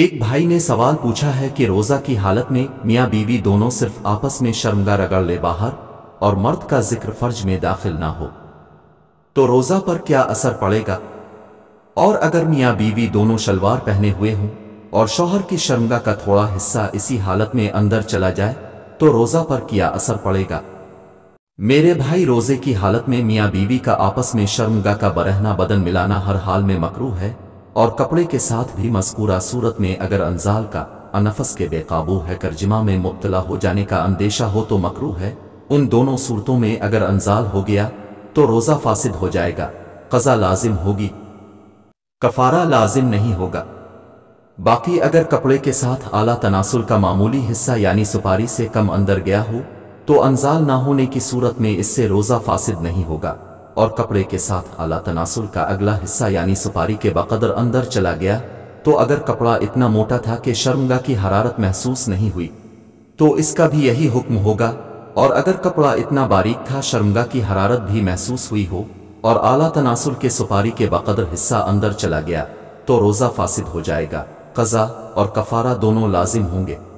एक भाई ने सवाल पूछा है कि रोजा की हालत में मियाँ बीवी दोनों सिर्फ आपस में शर्मगा रगड़ ले बाहर और मर्द का जिक्र फर्ज में दाखिल ना हो तो रोजा पर क्या असर पड़ेगा और अगर मियाँ बीवी दोनों शलवार पहने हुए हों और शौहर की शर्मगा का थोड़ा हिस्सा इसी हालत में अंदर चला जाए तो रोजा पर क्या असर पड़ेगा मेरे भाई रोजे की हालत में मियाँ बीवी का आपस में शर्मगा का बरहना बदन मिलाना हर हाल में मकरू है और कपड़े के साथ भी मस्कूरा सूरत में अगर अनजाल का अनफस के बेकाबू है करजमा में मुबतला हो जाने का अंदेशा हो तो मकरू है उन दोनों सूरतों में अगर अनजाल हो गया तो रोज़ा फासिद हो जाएगा कज़ा लाजिम होगी कफारा लाजिम नहीं होगा बाकी अगर कपड़े के साथ आला तनासुल का मामूली हिस्सा यानी सुपारी से कम अंदर गया हो तो अनजाल ना होने की सूरत में इससे रोज़ा फासिद नहीं होगा और कपड़े के साथ आला तनासुल का अगला हिस्सा यानी सुपारी के बकदर अंदर चला गया तो अगर कपड़ा इतना मोटा था कि शर्मगा की हरारत महसूस नहीं हुई तो इसका भी यही हुक्म होगा और अगर कपड़ा इतना बारीक था शर्मगा की हरारत भी महसूस हुई हो और आला तनासुल के सुपारी के बकदर हिस्सा अंदर चला गया तो रोज़ा फासिद हो जाएगा कज़ा और कफारा दोनों लाजिम होंगे